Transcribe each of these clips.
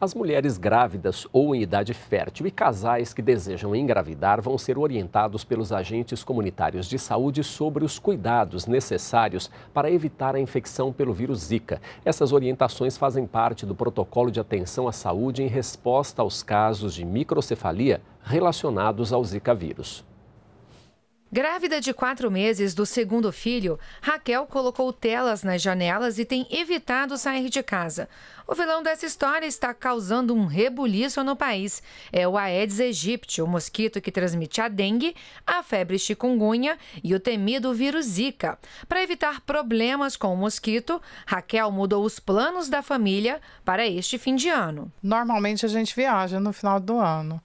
As mulheres grávidas ou em idade fértil e casais que desejam engravidar vão ser orientados pelos agentes comunitários de saúde sobre os cuidados necessários para evitar a infecção pelo vírus Zika. Essas orientações fazem parte do protocolo de atenção à saúde em resposta aos casos de microcefalia relacionados ao Zika vírus. Grávida de quatro meses do segundo filho, Raquel colocou telas nas janelas e tem evitado sair de casa. O vilão dessa história está causando um rebuliço no país. É o Aedes aegypti, o mosquito que transmite a dengue, a febre chikungunya e o temido vírus Zika. Para evitar problemas com o mosquito, Raquel mudou os planos da família para este fim de ano. Normalmente a gente viaja no final do ano.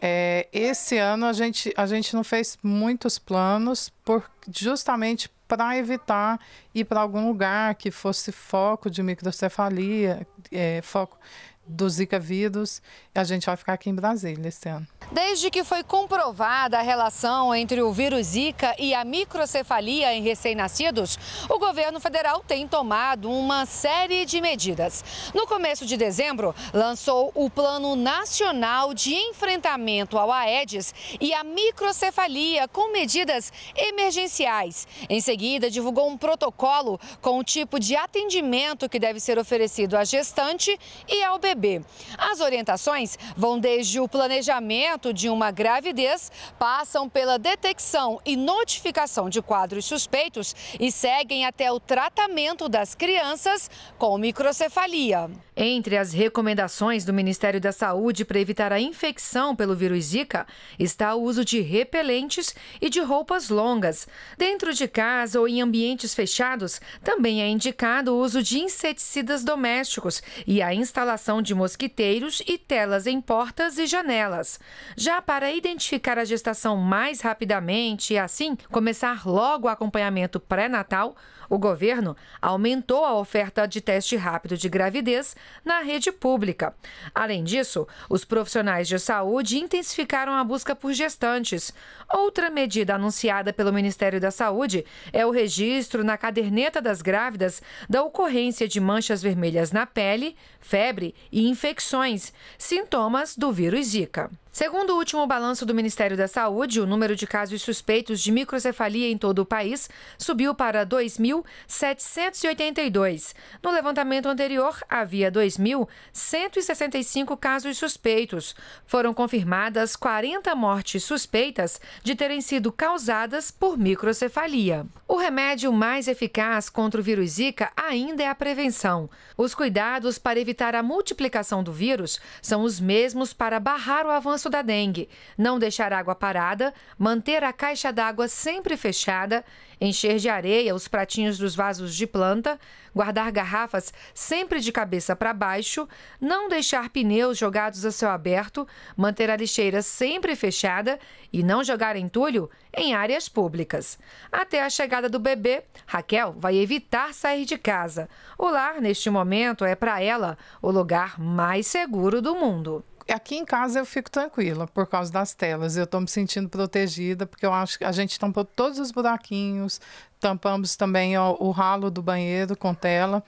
É, esse ano a gente, a gente não fez muitos planos por, justamente para evitar ir para algum lugar que fosse foco de microcefalia, é, foco do Zika vírus. A gente vai ficar aqui em Brasília esse ano. Desde que foi comprovada a relação entre o vírus Zika e a microcefalia em recém-nascidos, o governo federal tem tomado uma série de medidas. No começo de dezembro, lançou o Plano Nacional de Enfrentamento ao Aedes e à Microcefalia com medidas emergenciais. Em seguida, divulgou um protocolo com o tipo de atendimento que deve ser oferecido à gestante e ao bebê. As orientações vão desde o planejamento tratamento de uma gravidez passam pela detecção e notificação de quadros suspeitos e seguem até o tratamento das crianças com microcefalia. Entre as recomendações do Ministério da Saúde para evitar a infecção pelo vírus Zika está o uso de repelentes e de roupas longas. Dentro de casa ou em ambientes fechados, também é indicado o uso de inseticidas domésticos e a instalação de mosquiteiros e telas em portas e janelas. Já para identificar a gestação mais rapidamente e assim começar logo o acompanhamento pré-natal, o governo aumentou a oferta de teste rápido de gravidez na rede pública. Além disso, os profissionais de saúde intensificaram a busca por gestantes. Outra medida anunciada pelo Ministério da Saúde é o registro na caderneta das grávidas da ocorrência de manchas vermelhas na pele, febre e infecções, sintomas do vírus Zika. Segundo o último balanço do Ministério da Saúde, o número de casos suspeitos de microcefalia em todo o país subiu para 2.782. No levantamento anterior, havia 2.165 casos suspeitos. Foram confirmadas 40 mortes suspeitas de terem sido causadas por microcefalia. O remédio mais eficaz contra o vírus Zika ainda é a prevenção. Os cuidados para evitar a multiplicação do vírus são os mesmos para barrar o avanço da dengue, não deixar água parada, manter a caixa d'água sempre fechada, encher de areia os pratinhos dos vasos de planta, guardar garrafas sempre de cabeça para baixo, não deixar pneus jogados a céu aberto, manter a lixeira sempre fechada e não jogar entulho em áreas públicas. Até a chegada do bebê, Raquel vai evitar sair de casa. O lar, neste momento, é para ela o lugar mais seguro do mundo aqui em casa eu fico tranquila por causa das telas. Eu estou me sentindo protegida, porque eu acho que a gente tampou todos os buraquinhos, tampamos também ó, o ralo do banheiro com tela.